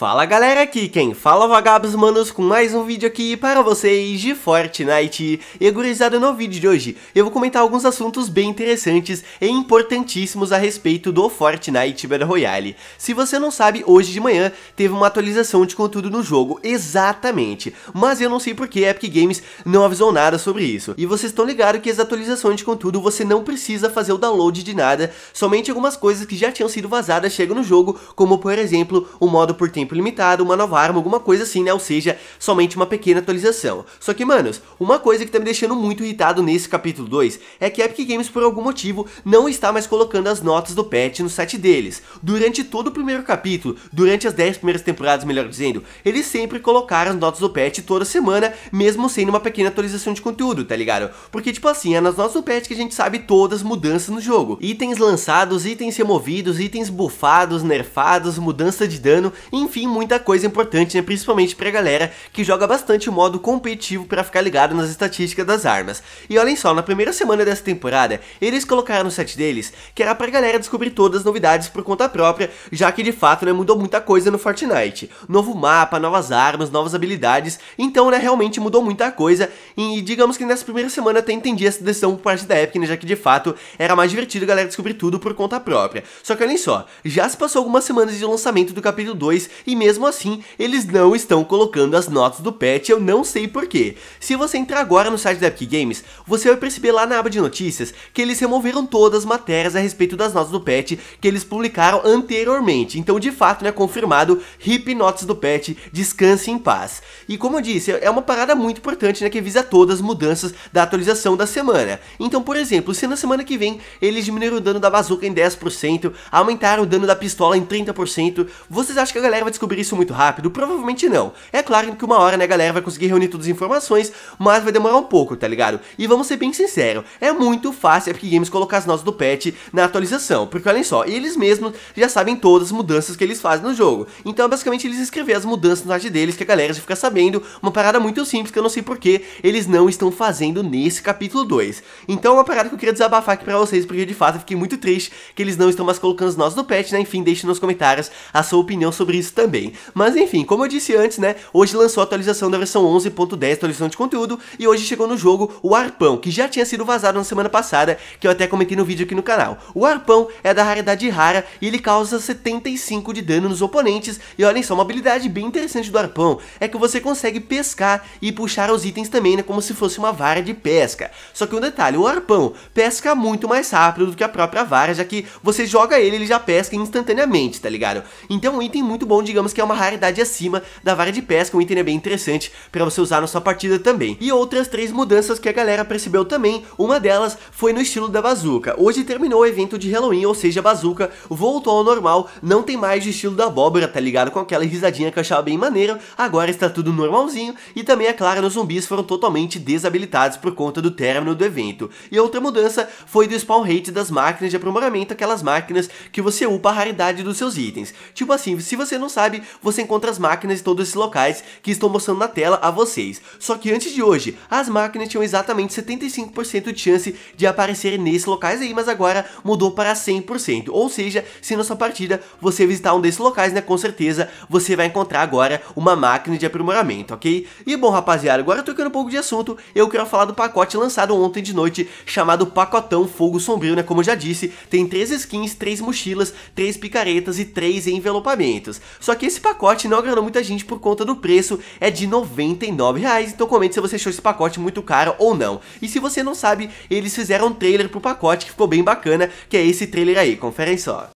Fala galera, aqui quem fala é Vagabos Manos com mais um vídeo aqui para vocês de Fortnite. E gurizada, no vídeo de hoje eu vou comentar alguns assuntos bem interessantes e importantíssimos a respeito do Fortnite Battle Royale. Se você não sabe, hoje de manhã teve uma atualização de conteúdo no jogo, exatamente. Mas eu não sei porque Epic Games não avisou nada sobre isso. E vocês estão ligados que as atualizações de conteúdo você não precisa fazer o download de nada, somente algumas coisas que já tinham sido vazadas chegam no jogo, como por exemplo o modo por tempo tempo limitado, uma nova arma, alguma coisa assim, né? Ou seja, somente uma pequena atualização. Só que, manos, uma coisa que tá me deixando muito irritado nesse capítulo 2 é que a Epic Games, por algum motivo, não está mais colocando as notas do patch no site deles. Durante todo o primeiro capítulo, durante as 10 primeiras temporadas, melhor dizendo, eles sempre colocaram as notas do patch toda semana, mesmo sendo uma pequena atualização de conteúdo, tá ligado? Porque, tipo assim, é nas notas do patch que a gente sabe todas as mudanças no jogo. Itens lançados, itens removidos, itens bufados, nerfados, mudança de dano, enfim, enfim, muita coisa importante, né? principalmente pra galera que joga bastante o modo competitivo para ficar ligado nas estatísticas das armas. E olhem só, na primeira semana dessa temporada, eles colocaram no set deles que era pra galera descobrir todas as novidades por conta própria, já que de fato né, mudou muita coisa no Fortnite. Novo mapa, novas armas, novas habilidades, então né, realmente mudou muita coisa e digamos que nessa primeira semana até entendi essa decisão por parte da Epic, né, já que de fato era mais divertido a galera descobrir tudo por conta própria. Só que olhem só, já se passou algumas semanas de lançamento do capítulo 2 e mesmo assim eles não estão colocando as notas do patch, eu não sei porquê. Se você entrar agora no site da Epic Games, você vai perceber lá na aba de notícias que eles removeram todas as matérias a respeito das notas do patch que eles publicaram anteriormente, então de fato né, confirmado, hip notas do patch, descanse em paz. E como eu disse, é uma parada muito importante né, que visa todas as mudanças da atualização da semana. Então por exemplo, se na semana que vem eles diminuíram o dano da bazuca em 10%, aumentaram o dano da pistola em 30%, vocês acham que a galera vai vai descobrir isso muito rápido? Provavelmente não. É claro que uma hora, né, galera, vai conseguir reunir todas as informações, mas vai demorar um pouco, tá ligado? E vamos ser bem sinceros, é muito fácil a Epic Games colocar as notas do patch na atualização, porque olhem só, eles mesmos já sabem todas as mudanças que eles fazem no jogo. Então, basicamente, eles escrever as mudanças no site deles, que a galera já fica sabendo, uma parada muito simples que eu não sei porquê, eles não estão fazendo nesse capítulo 2. Então, é uma parada que eu queria desabafar aqui pra vocês, porque de fato eu fiquei muito triste que eles não estão mais colocando as notas do patch, né? Enfim, deixe nos comentários a sua opinião sobre isso também. Mas enfim, como eu disse antes, né, hoje lançou a atualização da versão 11.10, atualização de conteúdo, e hoje chegou no jogo o Arpão, que já tinha sido vazado na semana passada, que eu até comentei no vídeo aqui no canal. O Arpão é da raridade rara e ele causa 75 de dano nos oponentes, e olhem só, uma habilidade bem interessante do Arpão é que você consegue pescar e puxar os itens também, né, como se fosse uma vara de pesca. Só que um detalhe, o Arpão pesca muito mais rápido do que a própria vara, já que você joga ele, ele já pesca instantaneamente, tá ligado? Então um item muito bom de digamos que é uma raridade acima da vara de pesca, um item é bem interessante para você usar na sua partida também. E outras três mudanças que a galera percebeu também, uma delas foi no estilo da bazuca. Hoje terminou o evento de Halloween, ou seja, a bazuca voltou ao normal, não tem mais o estilo da abóbora, tá ligado? Com aquela risadinha que eu achava bem maneiro, agora está tudo normalzinho, e também, é claro, os zumbis foram totalmente desabilitados por conta do término do evento. E outra mudança foi do spawn rate das máquinas de aprimoramento, aquelas máquinas que você upa a raridade dos seus itens. Tipo assim, se você não sabe sabe, você encontra as máquinas em todos esses locais que estou mostrando na tela a vocês. Só que antes de hoje, as máquinas tinham exatamente 75% de chance de aparecer nesses locais aí, mas agora mudou para 100%. Ou seja, se na sua partida você visitar um desses locais, né, com certeza você vai encontrar agora uma máquina de aprimoramento, ok? E bom, rapaziada, agora trocando um pouco de assunto, eu quero falar do pacote lançado ontem de noite, chamado Pacotão Fogo Sombrio, né, como eu já disse, tem 3 skins, 3 mochilas, 3 picaretas e 3 envelopamentos. Só só que esse pacote não agradou muita gente por conta do preço, é de 99, reais, então comente se você achou esse pacote muito caro ou não. E se você não sabe, eles fizeram um trailer pro pacote que ficou bem bacana, que é esse trailer aí, conferem só.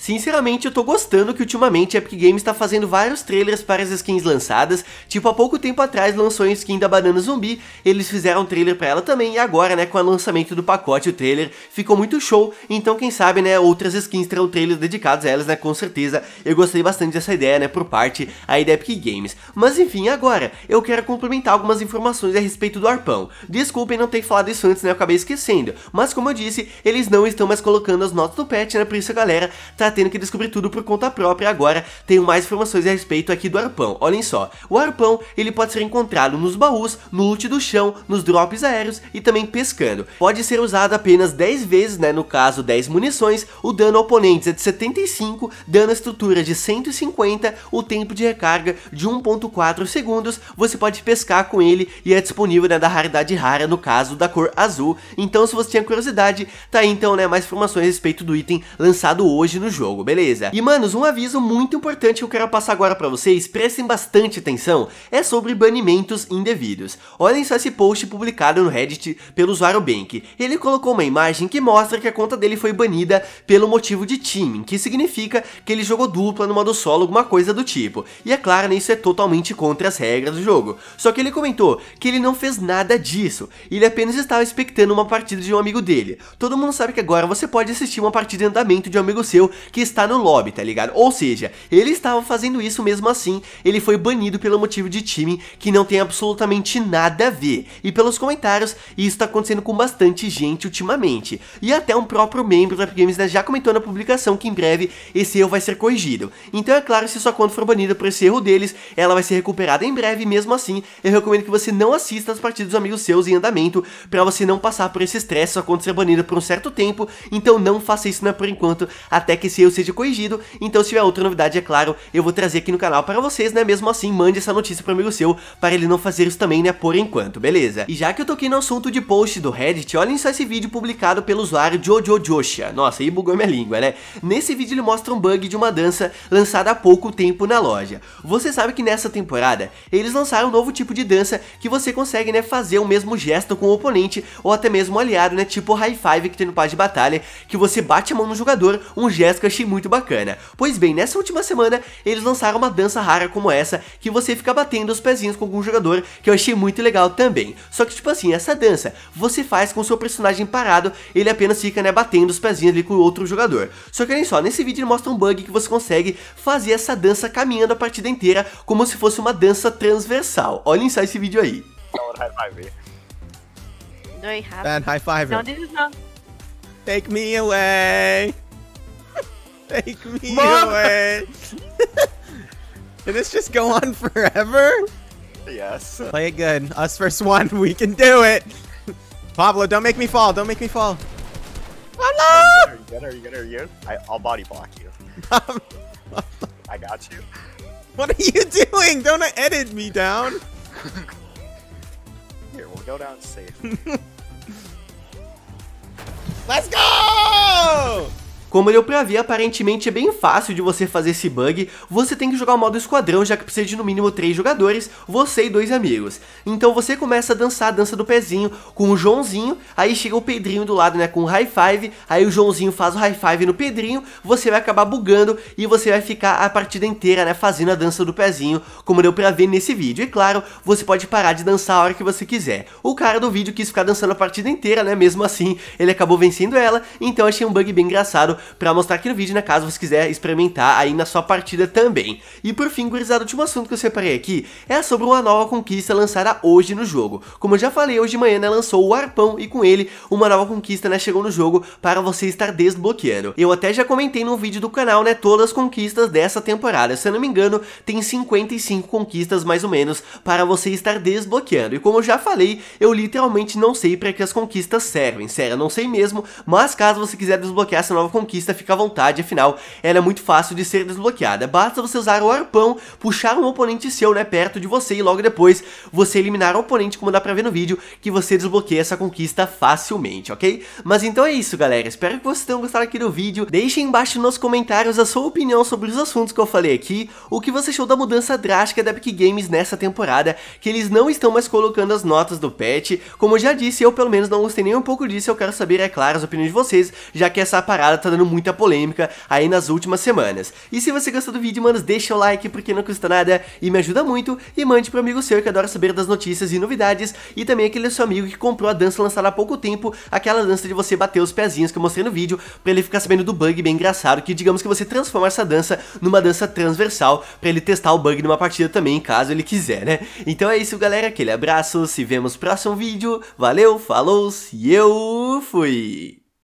Sinceramente, eu tô gostando que ultimamente a Epic Games tá fazendo vários trailers para as skins lançadas, tipo há pouco tempo atrás lançou a skin da Banana Zumbi, eles fizeram um trailer para ela também, e agora, né, com o lançamento do pacote, o trailer ficou muito show, então quem sabe, né, outras skins terão trailers dedicados a elas, né, com certeza, eu gostei bastante dessa ideia, né, por parte aí da Epic Games. Mas enfim, agora, eu quero complementar algumas informações a respeito do arpão. Desculpem não ter falado isso antes, né, eu acabei esquecendo, mas como eu disse, eles não estão mais colocando as notas no patch, né, por isso a galera tá tendo que descobrir tudo por conta própria agora. Tenho mais informações a respeito aqui do arpão. Olhem só, o arpão ele pode ser encontrado nos baús, no loot do chão, nos drops aéreos e também pescando. Pode ser usado apenas 10 vezes, né, no caso 10 munições, o dano a oponentes é de 75, dano à estrutura de 150, o tempo de recarga de 1.4 segundos, você pode pescar com ele e é disponível né, da raridade rara, no caso da cor azul. Então se você tinha curiosidade, tá aí então né, mais informações a respeito do item lançado hoje no jogo jogo, beleza? E manos, um aviso muito importante que eu quero passar agora para vocês, prestem bastante atenção, é sobre banimentos indevidos. Olhem só esse post publicado no Reddit pelo usuário Bank. Ele colocou uma imagem que mostra que a conta dele foi banida pelo motivo de timing, que significa que ele jogou dupla no modo solo, alguma coisa do tipo. E é claro, né, isso é totalmente contra as regras do jogo. Só que ele comentou que ele não fez nada disso, ele apenas estava expectando uma partida de um amigo dele. Todo mundo sabe que agora você pode assistir uma partida em andamento de um amigo seu que está no lobby, tá ligado? Ou seja, ele estava fazendo isso mesmo assim, ele foi banido pelo motivo de time que não tem absolutamente nada a ver. E pelos comentários, isso está acontecendo com bastante gente ultimamente. E até um próprio membro da Games né, já comentou na publicação que em breve esse erro vai ser corrigido. Então é claro, se sua conta for banida por esse erro deles, ela vai ser recuperada em breve, mesmo assim, eu recomendo que você não assista as partidas dos amigos seus em andamento para você não passar por esse estresse, sua conta ser banida por um certo tempo, então não faça isso né, por enquanto, até que esse se eu seja corrigido. Então, se tiver outra novidade, é claro, eu vou trazer aqui no canal para vocês, né? Mesmo assim, mande essa notícia para amigo seu, para ele não fazer isso também, né? Por enquanto, beleza? E já que eu toquei no assunto de post do Reddit, olhem só esse vídeo publicado pelo usuário Jojo Josha. Nossa, aí bugou minha língua, né? Nesse vídeo ele mostra um bug de uma dança lançada há pouco tempo na loja. Você sabe que nessa temporada, eles lançaram um novo tipo de dança que você consegue, né, fazer o mesmo gesto com o oponente ou até mesmo um aliado, né, tipo high five que tem no paz de batalha, que você bate a mão no jogador, um gesto que achei muito bacana. Pois bem, nessa última semana, eles lançaram uma dança rara como essa, que você fica batendo os pezinhos com algum jogador, que eu achei muito legal também. Só que, tipo assim, essa dança, você faz com o seu personagem parado, ele apenas fica, né, batendo os pezinhos ali com o outro jogador. Só que olhem só, nesse vídeo ele mostra um bug que você consegue fazer essa dança caminhando a partida inteira, como se fosse uma dança transversal. Olhem só esse vídeo aí. Very high five. this is not. Take me away. Take me Mom! away. Can this just go on forever? Yes. Play it good. Us first one. We can do it. Pablo, don't make me fall. Don't make me fall. Pablo! Are you good? Are you good? Are you good? I, will body block you. I got you. What are you doing? Don't edit me down. Here, we'll go down safe. Let's go! Como deu pra ver, aparentemente é bem fácil de você fazer esse bug, você tem que jogar o modo esquadrão, já que precisa de no mínimo 3 jogadores, você e dois amigos. Então você começa a dançar a dança do pezinho com o Joãozinho, aí chega o Pedrinho do lado, né, com o high five, aí o Joãozinho faz o high five no Pedrinho, você vai acabar bugando e você vai ficar a partida inteira, né, fazendo a dança do pezinho, como deu pra ver nesse vídeo. E claro, você pode parar de dançar a hora que você quiser. O cara do vídeo quis ficar dançando a partida inteira, né, mesmo assim, ele acabou vencendo ela, então achei um bug bem engraçado, para mostrar aqui no vídeo, né, caso você quiser experimentar aí na sua partida também. E por fim, gurizada, o último assunto que eu separei aqui é sobre uma nova conquista lançada hoje no jogo. Como eu já falei, hoje de manhã, né, lançou o Arpão e com ele uma nova conquista, né, chegou no jogo para você estar desbloqueando. Eu até já comentei num vídeo do canal, né, todas as conquistas dessa temporada. Se eu não me engano, tem 55 conquistas mais ou menos para você estar desbloqueando. E como eu já falei, eu literalmente não sei para que as conquistas servem. Sério, eu não sei mesmo, mas caso você quiser desbloquear essa nova conquista, conquista, fica à vontade, afinal, ela é muito fácil de ser desbloqueada. Basta você usar o arpão, puxar um oponente seu, né, perto de você e logo depois você eliminar o oponente, como dá pra ver no vídeo, que você desbloqueia essa conquista facilmente, ok? Mas então é isso, galera. Espero que vocês tenham gostado aqui do vídeo. Deixem embaixo nos comentários a sua opinião sobre os assuntos que eu falei aqui, o que você achou da mudança drástica da Epic Games nessa temporada, que eles não estão mais colocando as notas do patch. Como eu já disse, eu pelo menos não gostei nem um pouco disso, eu quero saber, é claro, as opiniões de vocês, já que essa parada tá dando gerando muita polêmica aí nas últimas semanas. E se você gostou do vídeo, manos, deixa o like porque não custa nada e me ajuda muito e mande pro amigo seu que adora saber das notícias e novidades e também aquele seu amigo que comprou a dança lançada há pouco tempo, aquela dança de você bater os pezinhos que eu mostrei no vídeo para ele ficar sabendo do bug bem engraçado que digamos que você transformar essa dança numa dança transversal para ele testar o bug numa partida também, caso ele quiser, né? Então é isso, galera, aquele abraço, se vemos no próximo vídeo, valeu, falou e eu fui!